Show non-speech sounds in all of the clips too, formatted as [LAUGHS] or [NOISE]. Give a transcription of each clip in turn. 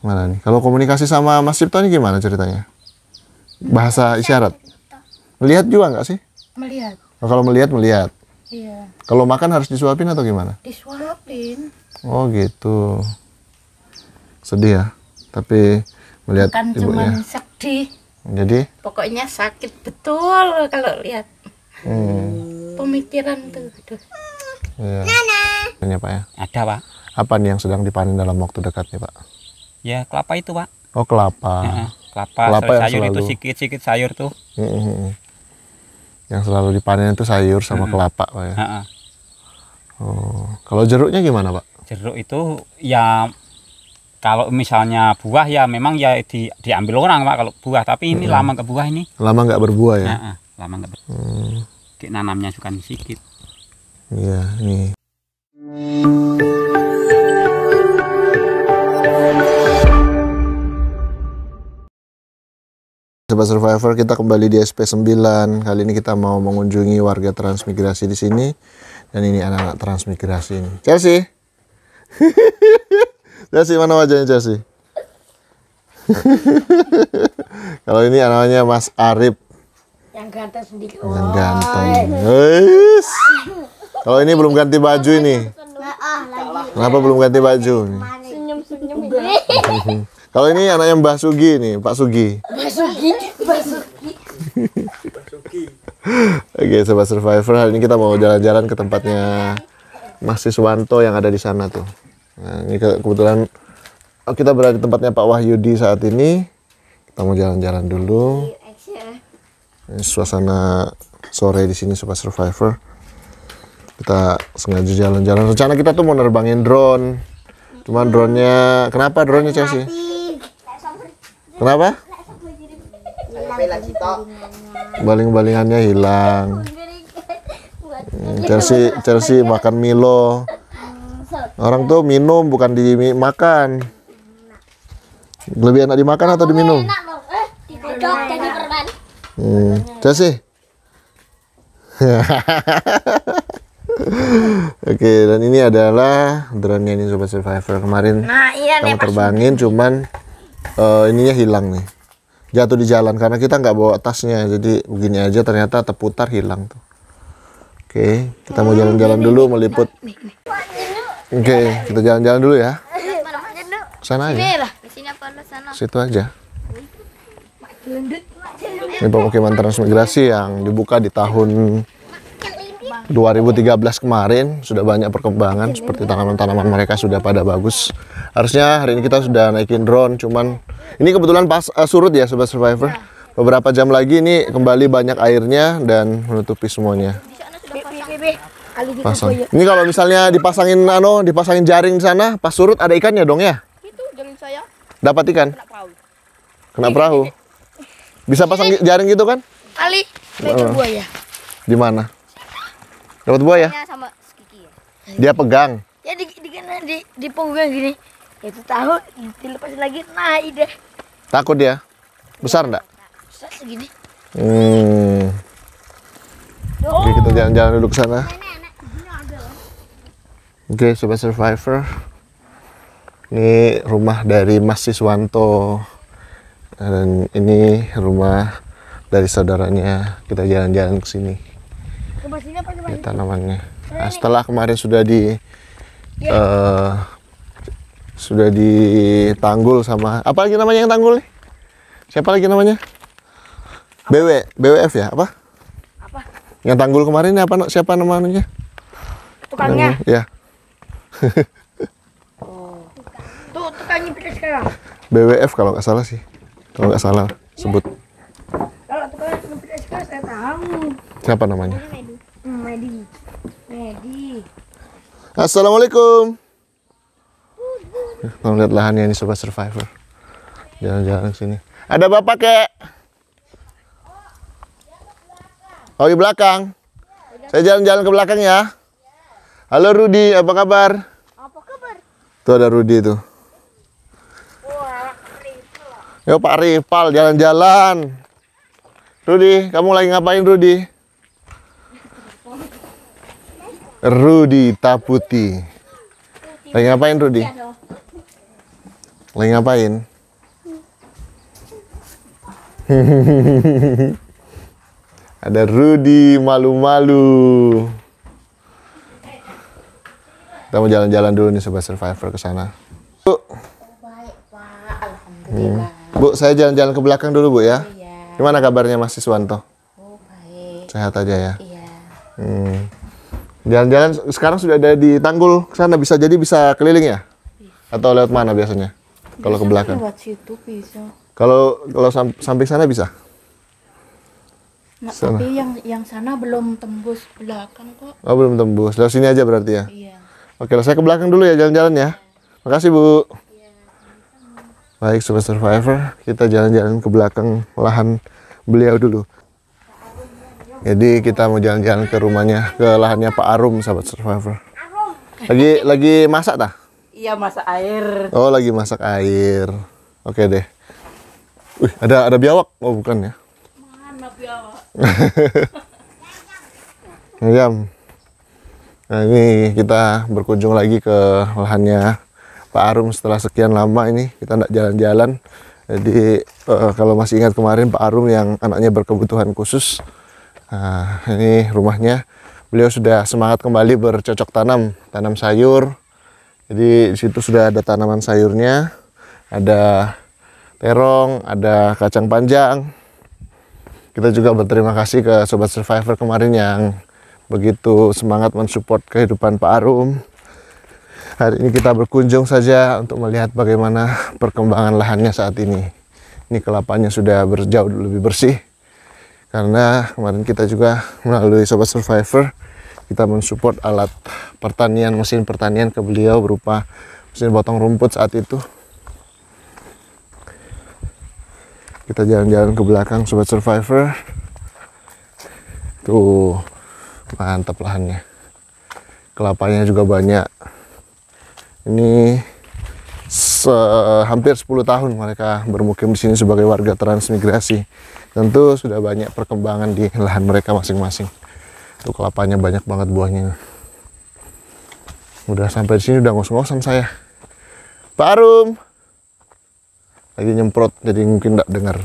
Mana nih? Kalau komunikasi sama Mas Cipto ini gimana ceritanya? Bahasa isyarat. Melihat juga nggak sih? Melihat. Oh, kalau melihat melihat. Iya. Kalau makan harus disuapin atau gimana? Disuapin. Oh gitu. Sedih ya. Tapi melihat Bukan ibunya. Cuman ya. sedih. Jadi? Pokoknya sakit betul kalau lihat. Hmm. Pemikiran tuh. Aduh. Iya. Nana. Ini Pak ya? Ada pak. Apa nih yang sedang dipanen dalam waktu dekat nih pak? ya kelapa itu pak oh kelapa kelapa, kelapa sayur selalu... itu sikit sikit sayur tuh mm yang selalu dipanen itu sayur sama hmm kelapa pak ya mm oh kalau jeruknya gimana pak jeruk itu ya kalau misalnya buah ya memang ya di, diambil orang pak kalau buah tapi ini hmm lama ke buah ini lama nggak berbuah ya mm lama nggak berbuah hmm. Kita nanamnya juga sedikit iya ini. Sobat Survivor, kita kembali di SP9. Kali ini kita mau mengunjungi warga transmigrasi di sini. Dan ini anak-anak transmigrasi ini. Chelsea! [LAUGHS] Chelsea, mana wajahnya Chelsea? [LAUGHS] Kalau ini anaknya Mas Arif. Yang ganteng sendiri. Yang ganteng. Kalau ini belum ganti baju ini. Nah, ah, Kenapa belum ganti baju? Nih? Kalau ini anaknya Mbah Sugi nih, Pak Sugi. Mbah Sugi, Mbah Sugi. Oke, sobat survivor, hari ini kita mau jalan-jalan ke tempatnya Mas Siswanto yang ada di sana tuh. Nah, ini ke kebetulan oh, kita berada di tempatnya Pak Wahyudi saat ini. Kita mau jalan-jalan dulu. Ini suasana sore di sini sobat survivor. Kita sengaja jalan-jalan. Rencana kita tuh mau nerbangin drone. Cuman drone-nya kenapa drone-nya Chelsea? Kenapa? Baling-balingannya hilang. Chelsea Chelsea makan Milo. Orang tuh minum bukan dimakan. Lebih enak dimakan atau diminum? Eh, hmm. Chelsea. [LAUGHS] Oke, dan ini adalah drone-nya ini Sobat Survivor kemarin. Nah, iya kamu nih, terbangin pas. cuman uh, ininya hilang nih. Jatuh di jalan karena kita nggak bawa tasnya. Jadi begini aja ternyata terputar hilang tuh. Oke, kita mau hmm, jalan-jalan dulu meliput. Oke, kita jalan-jalan dulu ya. Sana aja. Situ aja. Ini pemukiman transmigrasi yang dibuka di tahun 2013 kemarin sudah banyak perkembangan iya, iya. seperti tanaman-tanaman mereka sudah pada bagus. Harusnya hari ini kita sudah naikin drone cuman ini kebetulan pas uh, surut ya sobat survivor. Iya. Beberapa jam lagi ini kembali banyak airnya dan menutupi semuanya. Pasang. Ini kalau misalnya dipasangin nano dipasangin jaring di sana, pas surut ada ikannya dong ya? Dapat ikan? Kena perahu. Bisa pasang jaring gitu kan? Kali, ya. Di mana? Dapat buaya? Ya, iya, sama Kiki ya. Dia pegang. Ya di di di, di punggung gini. Ya, itu tahu dilepas lagi nah ide. Takut dia? Besar enggak? Besar segini. Hmm. Oh. Oke, kita jalan-jalan dulu ke sana. Oke, okay, Sobat Survivor. Ini rumah dari Mas Siswanto. Dan ini rumah dari saudaranya. Kita jalan-jalan ke sini. Rumah sini apa tanamannya. Nah, setelah kemarin sudah di uh, sudah ditanggul sama apa lagi namanya yang tanggul nih? Siapa lagi namanya? Apa? BW, BWF ya, apa? Apa? Yang tanggul kemarin apa siapa namanya? Tukangnya. ya. [LAUGHS] Oh. Tuh tukangnya sekarang. BWF kalau nggak salah sih. Kalau nggak salah iya. sebut. Kalau tukangnya sekarang saya tahu. Siapa namanya? Assalamualaikum. Kamu eh, lihat lahannya ini sobat survivor. Jalan-jalan sini. Ada bapak kek? Oh di belakang. Saya jalan-jalan ke belakang ya. Halo Rudi, apa kabar? Apa kabar? Tuh ada Rudi itu. Yo Pak Rival jalan-jalan. Rudi, kamu lagi ngapain Rudi? Rudy Taputi. Lagi ngapain Rudy? Iya, Lagi ngapain? [LAUGHS] Ada Rudy malu-malu. Kita mau jalan-jalan dulu nih sobat survivor ke sana. Bu. Hmm. Bu, saya jalan-jalan ke belakang dulu, Bu ya. Iya. Gimana kabarnya Mas Siswanto? Oh, baik. Sehat aja ya. Iya. Hmm. Jalan-jalan sekarang sudah ada di tanggul sana bisa jadi bisa keliling ya? Atau lewat mana biasanya? Kalau ke belakang. Lewat situ bisa. Kalau kalau sam samping sana bisa? Nah, sana. tapi yang yang sana belum tembus belakang kok. Oh, belum tembus. Lewat sini aja berarti ya? Iya. Oke, lah saya ke belakang dulu ya jalan-jalan ya. Iya. Makasih, Bu. Iya, Baik, Super Survivor, kita jalan-jalan ke belakang lahan beliau dulu. Jadi kita mau jalan-jalan ke rumahnya, ke lahannya Pak Arum, sahabat survivor. Lagi lagi masak tah? Iya masak air. Oh lagi masak air. Oke deh. Wih ada ada biawak? Oh bukan ya? Mana biawak? Jam. [LAUGHS] Iya, nah ini kita berkunjung lagi ke lahannya Pak Arum setelah sekian lama ini kita tidak jalan-jalan. Jadi uh, kalau masih ingat kemarin Pak Arum yang anaknya berkebutuhan khusus Nah, ini rumahnya. Beliau sudah semangat kembali bercocok tanam, tanam sayur. Jadi di situ sudah ada tanaman sayurnya, ada terong, ada kacang panjang. Kita juga berterima kasih ke sobat survivor kemarin yang begitu semangat mensupport kehidupan Pak Arum. Hari ini kita berkunjung saja untuk melihat bagaimana perkembangan lahannya saat ini. Ini kelapanya sudah berjauh lebih bersih karena kemarin kita juga melalui Sobat Survivor kita mensupport alat pertanian mesin pertanian ke beliau berupa mesin potong rumput saat itu kita jalan-jalan ke belakang Sobat Survivor tuh mantap lahannya kelapanya juga banyak ini se hampir 10 tahun mereka bermukim di sini sebagai warga transmigrasi. Tentu sudah banyak perkembangan di lahan mereka masing-masing. Tuh kelapanya banyak banget buahnya. Udah sampai di sini udah ngos-ngosan saya. Pak Arum lagi nyemprot jadi mungkin enggak dengar.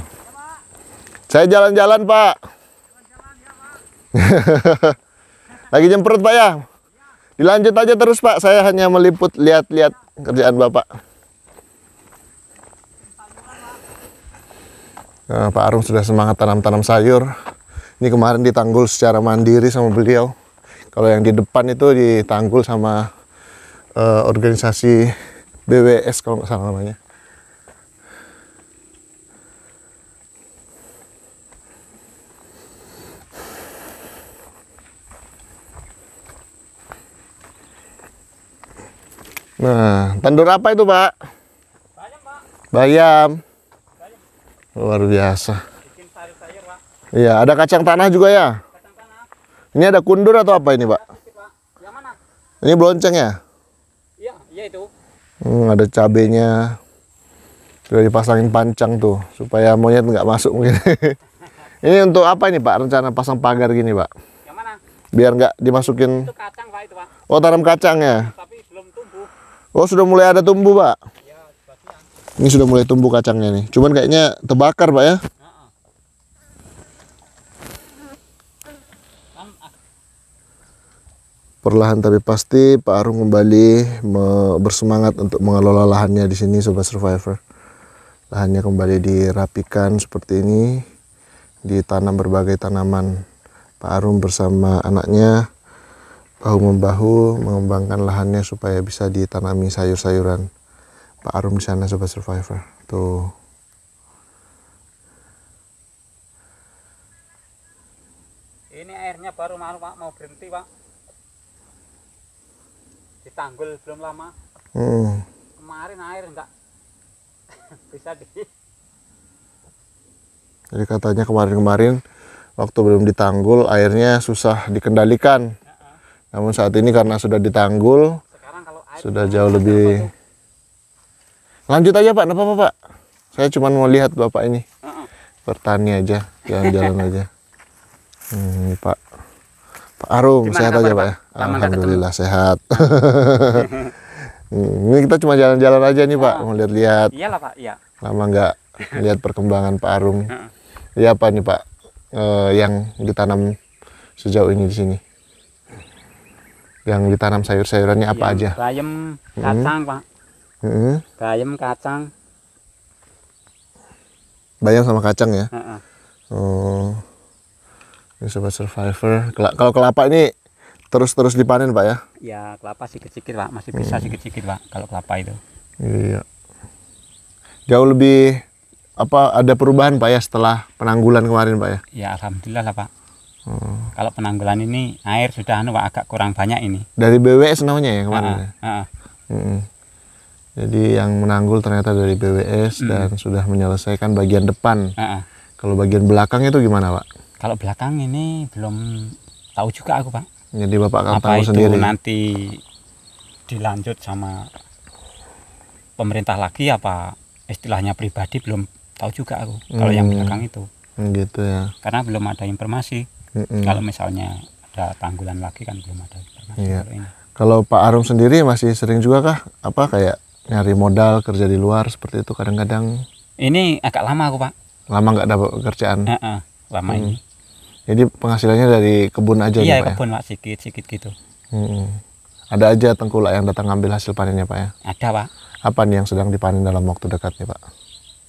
saya jalan-jalan Pak. Jalan [LAUGHS] lagi nyemprot Pak ya. Dilanjut aja terus Pak. Saya hanya meliput lihat-lihat kerjaan Bapak. Eh, Pak Arum sudah semangat tanam-tanam sayur ini kemarin ditanggul secara mandiri sama beliau kalau yang di depan itu ditanggul sama uh, organisasi BWS kalau nggak salah namanya Nah, tandur apa itu, Pak? Bayam, Pak. Bayam. Luar biasa. Iya, ada kacang tanah juga ya? Ini ada kundur atau apa ini, Pak? Ini blonceng ya? Iya, iya itu. Hmm, ada cabenya. Sudah dipasangin pancang tuh supaya monyet nggak masuk mungkin. [LAUGHS] ini untuk apa ini, Pak? Rencana pasang pagar gini, Pak? Biar nggak dimasukin. Oh, tanam kacang ya? Oh, sudah mulai ada tumbuh, Pak. Ini sudah mulai tumbuh kacangnya nih. Cuman kayaknya terbakar, Pak ya. Perlahan tapi pasti Pak Arung kembali bersemangat untuk mengelola lahannya di sini Sobat Survivor. Lahannya kembali dirapikan seperti ini, ditanam berbagai tanaman. Pak Arum bersama anaknya bahu membahu mengembangkan lahannya supaya bisa ditanami sayur-sayuran. Pak Arum di sana Sobat Survivor tuh ini airnya baru mau pak mau berhenti pak ditanggul belum lama hmm. kemarin air enggak [LAUGHS] bisa di jadi katanya kemarin-kemarin waktu belum ditanggul airnya susah dikendalikan. Uh -uh. Namun saat ini karena sudah ditanggul sudah jauh lebih Lanjut aja Pak, apa apa Pak? Saya cuma mau lihat Bapak ini. Bertani aja, jalan-jalan [LAUGHS] aja. Hmm, Pak. Pak Arum, Gimana sehat aja Pak ya? Alhamdulillah sehat. [LAUGHS] Hmm, ini kita cuma jalan-jalan aja nih Pak, mau lihat-lihat. Iyalah Pak, iya. Lama nggak lihat perkembangan Pak Arum. Iya apa nih Pak e, yang ditanam sejauh ini di sini? Yang ditanam sayur-sayurannya apa ya, aja? Bayam, hmm. kacang hmm. Pak. Heeh. Bayam kacang. Bayam sama kacang ya? -uh. Oh. Ini sobat survivor. Kel kalau kelapa ini terus-terus dipanen, Pak ya? Ya, kelapa kecil kecil Pak. Masih bisa sih kecil kecil Pak, kalau kelapa itu. Iya. Jauh lebih apa ada perubahan Pak ya setelah penanggulan kemarin, Pak ya? Ya, alhamdulillah lah, Pak. Hmm. Kalau penanggulan ini air sudah anu Pak, agak kurang banyak ini. Dari BWS namanya ya kemarin. Uh Uh, uh, uh. Hmm. Jadi yang menanggul ternyata dari BWS hmm. dan sudah menyelesaikan bagian depan. Uh -uh. Kalau bagian belakang itu gimana, Pak? Kalau belakang ini belum tahu juga aku, Pak. Jadi Bapak akan Apa tahu itu sendiri. nanti dilanjut sama pemerintah lagi apa istilahnya pribadi belum tahu juga aku hmm. kalau yang hmm. belakang itu. Hmm, gitu ya. Karena belum ada informasi. Hmm -mm. Kalau misalnya ada tanggulan lagi kan belum ada informasi. Iya. kalau Pak Arum sendiri masih sering juga kah apa kayak nyari modal kerja di luar seperti itu kadang-kadang ini agak lama aku pak lama nggak dapat pekerjaan uh -uh, lama hmm. ini jadi penghasilannya dari kebun aja iya nih, pak ya? kebun ya? pak sedikit sedikit gitu hmm. ada aja tengkulak yang datang ngambil hasil panennya pak ya ada pak apa nih yang sedang dipanen dalam waktu dekat nih pak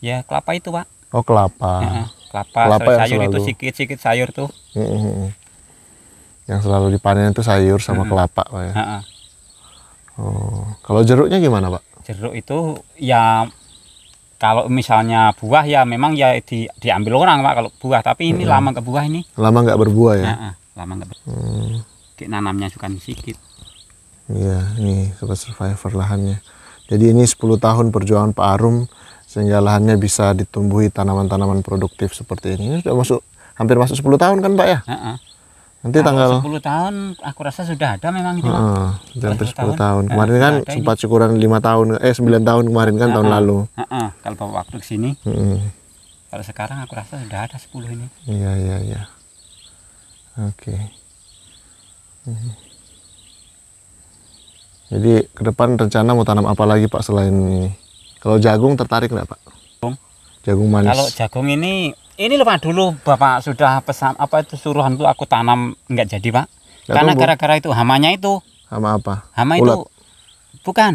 ya kelapa itu pak oh kelapa uh -huh. kelapa, kelapa sayur selalu... itu sedikit sedikit sayur tuh hmm. yang selalu dipanen itu sayur sama uh hmm. -huh. kelapa pak ya uh -huh. oh kalau jeruknya gimana pak jeruk itu ya kalau misalnya buah ya memang ya di, diambil orang pak kalau buah tapi ini hmm. lama ke buah ini lama nggak berbuah ya nah, lama nggak berbuah hmm. Kayak nanamnya juga sedikit iya ini sobat survivor lahannya jadi ini 10 tahun perjuangan Pak Arum sehingga lahannya bisa ditumbuhi tanaman-tanaman produktif seperti ini. Ini sudah masuk hampir masuk 10 tahun kan Pak ya? Uh -uh. Nanti Kalau tanggal 10 tahun aku rasa sudah ada memang itu. Heeh, uh, hampir 10 tahun. tahun. Eh, kemarin nah, kan sempat syukuran 5 tahun eh 9 tahun kemarin kan uh, tahun uh, lalu. uh, uh, kalau bawa waktu ke sini. Uh, Kalau sekarang aku rasa sudah ada 10 ini. Iya, iya, iya. Oke. Okay. Jadi ke depan rencana mau tanam apa lagi Pak selain ini? Kalau jagung tertarik nggak Pak? Jagung. Jagung manis. Kalau jagung ini ini lupa dulu bapak sudah pesan apa itu suruhan tuh aku tanam nggak jadi pak ya, karena gara-gara itu hamanya itu hama apa hama ulat. itu bukan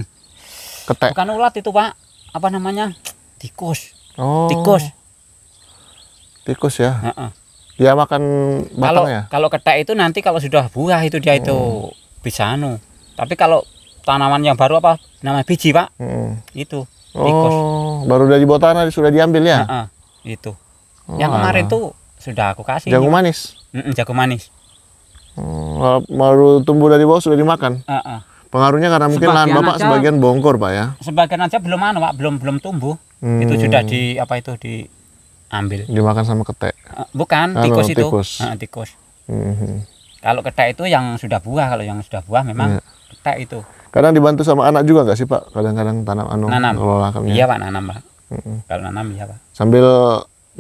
ketek bukan ulat itu pak apa namanya tikus oh. tikus tikus ya uh -uh. dia makan kalau ya? kalau ketek itu nanti kalau sudah buah itu dia itu oh. bisa anu tapi kalau tanaman yang baru apa nama biji pak hmm. itu oh, tikus oh baru dari botana sudah diambil ya uh -uh. itu yang oh, kemarin itu tuh sudah aku kasih. Jagung manis. Mm -mm, jagung manis. Oh, hmm, baru tumbuh dari bawah sudah dimakan. Uh -uh. Pengaruhnya karena mungkin sebagian lahan bapak aja, sebagian bongkor pak ya. Sebagian aja belum anu pak, belum belum tumbuh. Hmm. Itu sudah di apa itu diambil. Dimakan sama ketek. Uh, bukan Halo, tikus, tikus itu. Uh, tikus. Mm -hmm. Kalau ketek itu yang sudah buah, kalau yang sudah buah memang yeah. ketek itu. Kadang dibantu sama anak juga nggak sih pak? Kadang-kadang tanam anu nanam. Iya pak nanam pak. Mm -hmm. Kalau nanam iya pak. Sambil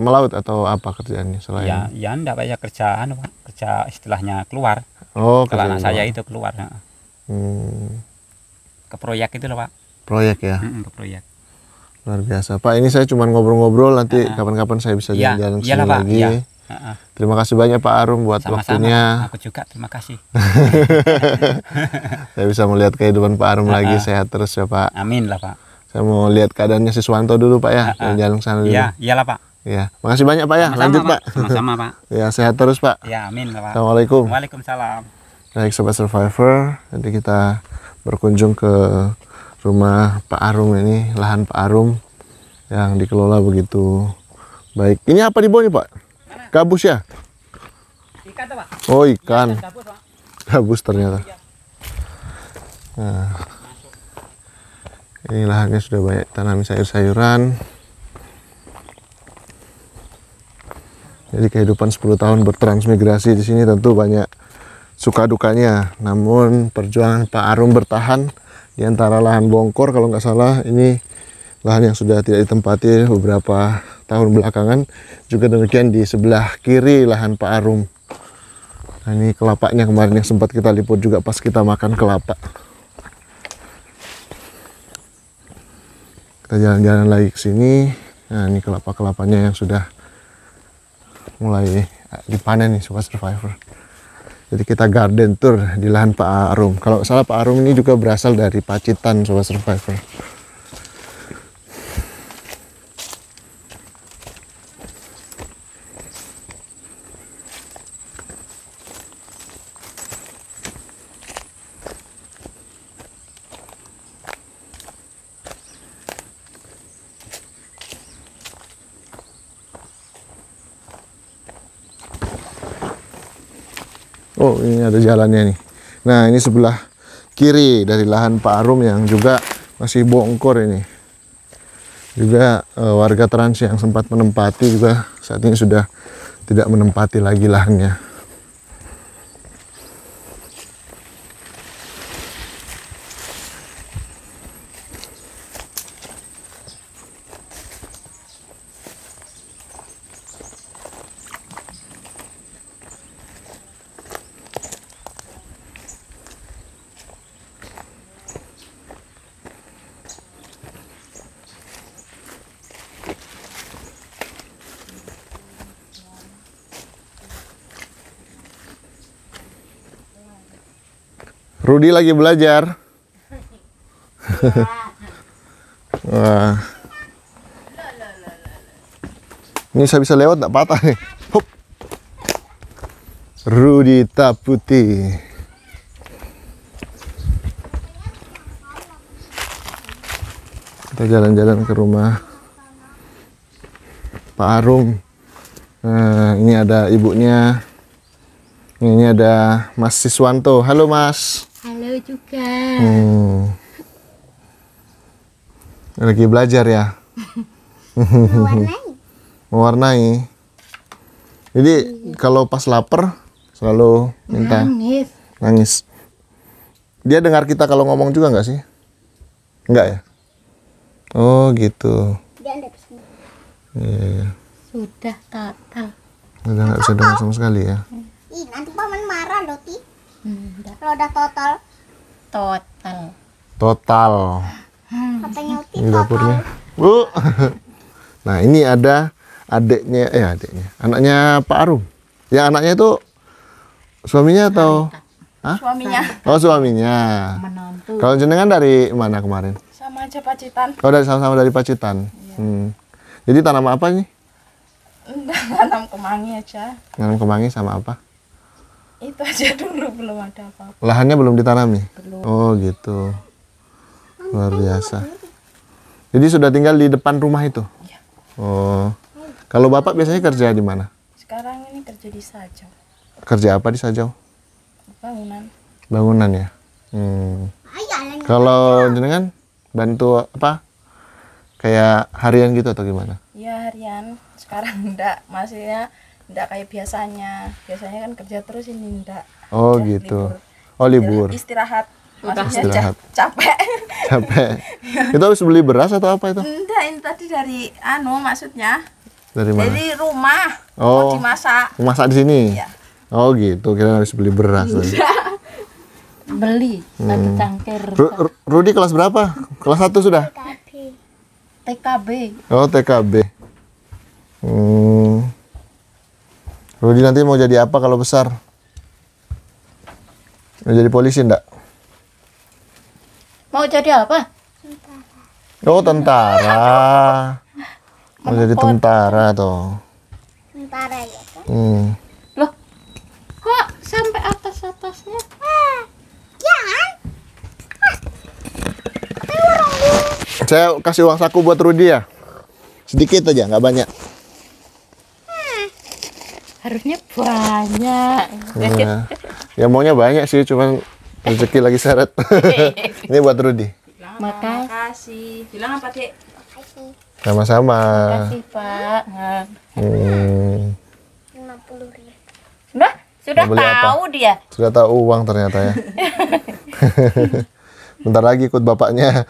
melaut atau apa kerjaannya selain ya ya enggak pak kerjaan pak kerja istilahnya keluar oh kalau saya itu keluar hmm. ke proyek itu loh pak proyek ya hmm, ke proyek luar biasa pak ini saya cuma ngobrol-ngobrol nanti kapan-kapan uh, saya bisa ya, jalan-jalan ya, sini lagi ya. Terima kasih banyak Pak Arum buat Sama-sama. waktunya. Aku juga terima kasih. [LAUGHS] saya bisa melihat kehidupan Pak Arum uh, lagi sehat terus ya Pak. Amin lah Pak. Saya mau lihat keadaannya Siswanto dulu Pak ya. Uh, uh. Jalan sana ya, dulu. Iya, iyalah Pak. Ya, makasih banyak Pak ya. Sama -sama, Lanjut Pak. Sama-sama Pak. [LAUGHS] ya, sehat terus Pak. Ya, amin Pak. Assalamualaikum. Waalaikumsalam. Baik Sobat Survivor, nanti kita berkunjung ke rumah Pak Arum ini, lahan Pak Arum yang dikelola begitu baik. Ini apa di bawah Pak? Mana? Gabus ya? Ikan tuh Pak. Oh ikan. ikan gabus, ternyata. Iya. Nah, ini lahannya sudah banyak tanami sayur-sayuran. Jadi kehidupan 10 tahun bertransmigrasi di sini tentu banyak suka dukanya. Namun perjuangan Pak Arum bertahan di antara lahan bongkor kalau nggak salah ini lahan yang sudah tidak ditempati beberapa tahun belakangan. Juga demikian di sebelah kiri lahan Pak Arum. Nah ini kelapanya kemarin yang sempat kita liput juga pas kita makan kelapa. Kita jalan-jalan lagi ke sini. Nah ini kelapa-kelapanya yang sudah mulai eh, dipanen nih Sobat Survivor. Jadi kita garden tour di lahan Pak Arum. Kalau salah Pak Arum ini juga berasal dari Pacitan Sobat Survivor. Oh, ini ada jalannya nih. Nah, ini sebelah kiri dari lahan Pak Arum yang juga masih bongkor ini. Juga e, warga trans yang sempat menempati juga saat ini sudah tidak menempati lagi lahannya. Rudi lagi belajar. Wah. Ini saya bisa lewat tak patah nih. Hop. Rudi Taputi. Kita jalan-jalan ke rumah Pak Arum. Nah, ini ada ibunya. Ini ada Mas Siswanto. Halo Mas juga. Hmm. Lagi belajar ya? [LAUGHS] Mewarnai. Mewarnai. Jadi iya. kalau pas lapar selalu minta nangis. nangis. Dia dengar kita kalau ngomong juga nggak sih? Nggak ya? Oh gitu. Yeah. Sudah total. sudah nggak bisa dengar sama sekali ya? nanti paman marah loh ti. Hmm, kalau udah total total total katanya hmm. dapurnya bu [LAUGHS] nah ini ada adiknya eh adiknya anaknya Pak Arum Ya, anaknya itu suaminya atau Hah? suaminya oh suaminya menantu kalau jenengan dari mana kemarin sama aja Pacitan oh dari sama-sama dari Pacitan iya. hmm. jadi tanam apa nih [LAUGHS] tanam kemangi aja tanam kemangi sama apa itu aja dulu belum ada apa, -apa. lahannya belum ditanami belum. oh gitu luar biasa jadi sudah tinggal di depan rumah itu ya. oh kalau bapak biasanya kerja di mana sekarang ini kerja di Sajau kerja apa di Sajau bangunan bangunan ya hmm. kalau jenengan bantu apa kayak harian gitu atau gimana ya harian sekarang enggak masih ya enggak kayak biasanya biasanya kan kerja terus ini enggak oh ya, gitu libur. oh libur istirahat maksudnya istirahat. [LAUGHS] capek capek kita [LAUGHS] harus beli beras atau apa itu enggak ini tadi dari anu maksudnya dari mana dari rumah oh mau dimasak masak di sini iya. oh gitu kita harus beli beras iya. beli hmm. satu cangkir Rudi kelas berapa kelas satu sudah TKB TKB oh TKB hmm Rudi nanti mau jadi apa kalau besar? Mau jadi polisi enggak? Mau jadi apa? Tentara. Oh, tentara. [LAUGHS] Mau jadi tentara tuh. Tentara ya kan? Hmm. Loh. Kok sampai atas-atasnya? Ya, kan? ah. Saya kasih uang saku buat Rudi ya. Sedikit aja, nggak banyak harusnya banyak nah, ya maunya banyak sih cuman rezeki lagi syarat [LAUGHS] ini buat Rudi makasih bilang apa dek sama-sama makasih pak hmm. 50 ribu nah sudah tahu apa? dia sudah tahu uang ternyata ya [LAUGHS] bentar lagi ikut bapaknya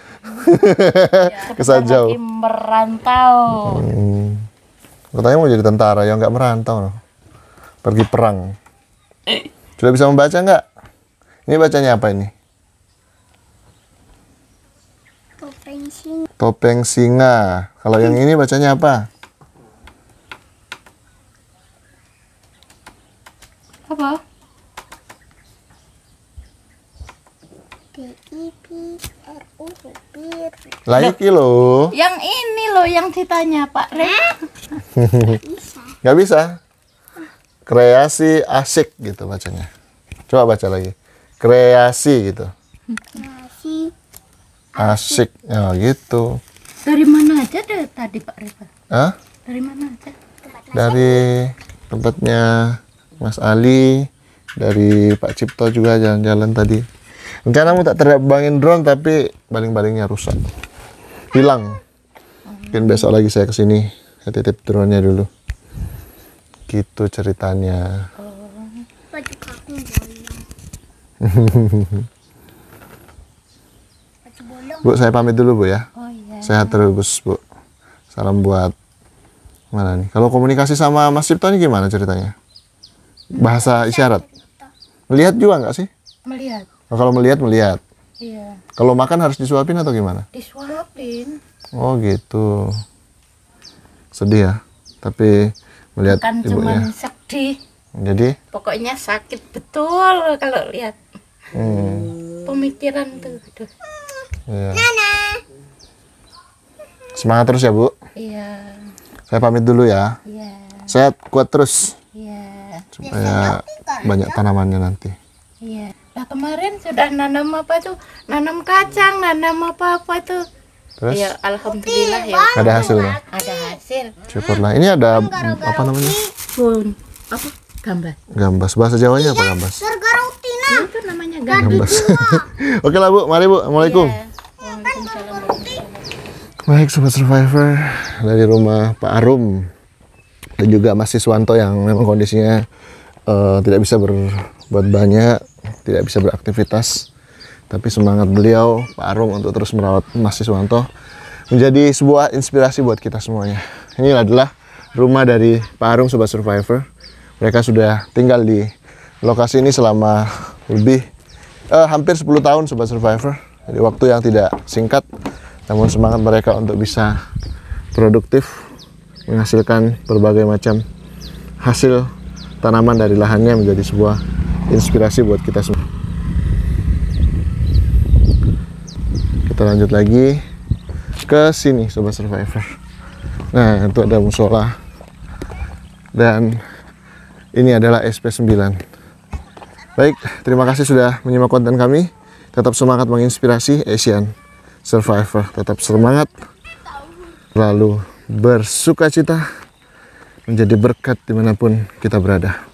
ya, jauh merantau hmm. Katanya mau jadi tentara, ya nggak merantau loh pergi perang. Eh. Sudah bisa membaca nggak? Ini bacanya apa ini? Topeng singa. Topeng singa. Kalau yang ini bacanya apa? Apa? Lagi loh. Yang ini loh yang ditanya Pak Rek. [LAUGHS] Gak bisa kreasi asik gitu bacanya. Coba baca lagi. Kreasi gitu. Kreasi asik. Ya gitu. Dari mana aja deh, tadi Pak Reva? Hah? Dari mana aja? tempatnya dari tempatnya Mas Ali, dari Pak Cipto juga jalan-jalan tadi. Rencanamu tak terbangin drone tapi baling-balingnya rusak. Hilang. Mungkin besok lagi saya kesini. sini. Saya titip drone-nya dulu gitu ceritanya baju oh, [LAUGHS] Bu saya pamit dulu Bu ya oh, iya. sehat terus Bu salam buat mana nih kalau komunikasi sama Mas Sipto ini gimana ceritanya bahasa isyarat melihat juga nggak sih melihat oh, kalau melihat melihat iya kalau makan harus disuapin atau gimana disuapin oh gitu sedih ya tapi melihat Bukan ibunya. cuman sedih. Jadi? Pokoknya sakit betul kalau lihat. Hmm. Pemikiran tuh. Aduh. Iya. Nana. Semangat terus ya, Bu. Iya. Saya pamit dulu ya. Iya. saya kuat terus. Iya. Supaya banyak iya. tanamannya nanti. Iya. Nah kemarin sudah nanam apa tuh? Nanam kacang, nanam apa-apa tuh. Terus? Ya, alhamdulillah ya. Ada hasilnya. Ada hasil. Syukurlah. Ini ada apa namanya? Bun. Apa? Gambas. Gambas. Bahasa Jawanya apa iya, gambas? Sergarutina. Itu namanya gambas. [LAUGHS] Oke lah, Bu. Mari, Bu. Assalamualaikum. Ya. Baik, Sobat Survivor dari rumah Pak Arum dan juga Mas Siswanto yang memang kondisinya uh, tidak bisa berbuat banyak, tidak bisa beraktivitas tapi semangat beliau, Pak Arung untuk terus merawat Mas Siswanto menjadi sebuah inspirasi buat kita semuanya. Ini adalah rumah dari Pak Arung Sobat Survivor. Mereka sudah tinggal di lokasi ini selama lebih eh, hampir 10 tahun Sobat Survivor. Jadi waktu yang tidak singkat, namun semangat mereka untuk bisa produktif menghasilkan berbagai macam hasil tanaman dari lahannya menjadi sebuah inspirasi buat kita semua. kita lanjut lagi ke sini sobat survivor nah itu ada musola dan ini adalah SP9 baik terima kasih sudah menyimak konten kami tetap semangat menginspirasi Asian Survivor tetap semangat lalu bersuka cita menjadi berkat dimanapun kita berada